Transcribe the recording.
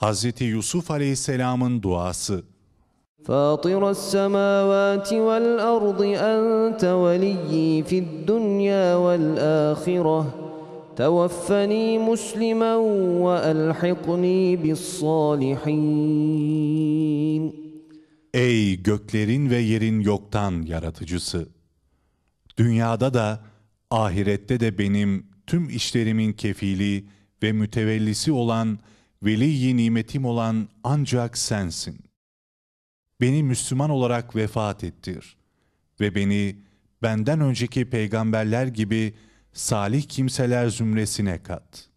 Hz. Yusuf Aleyhisselam'ın duası. فاطر السماوات والأرض أنت وليي في الدنيا والآخرة توفني مسلما وألحقني بالصالحين Ey göklerin ve yerin yoktan yaratıcısı! Dünyada da ahirette de benim tüm işlerimin kefili ve mütevellisi olan veliyi nimetim olan ancak sensin. Beni Müslüman olarak vefat ettir ve beni benden önceki peygamberler gibi salih kimseler zümresine kat.''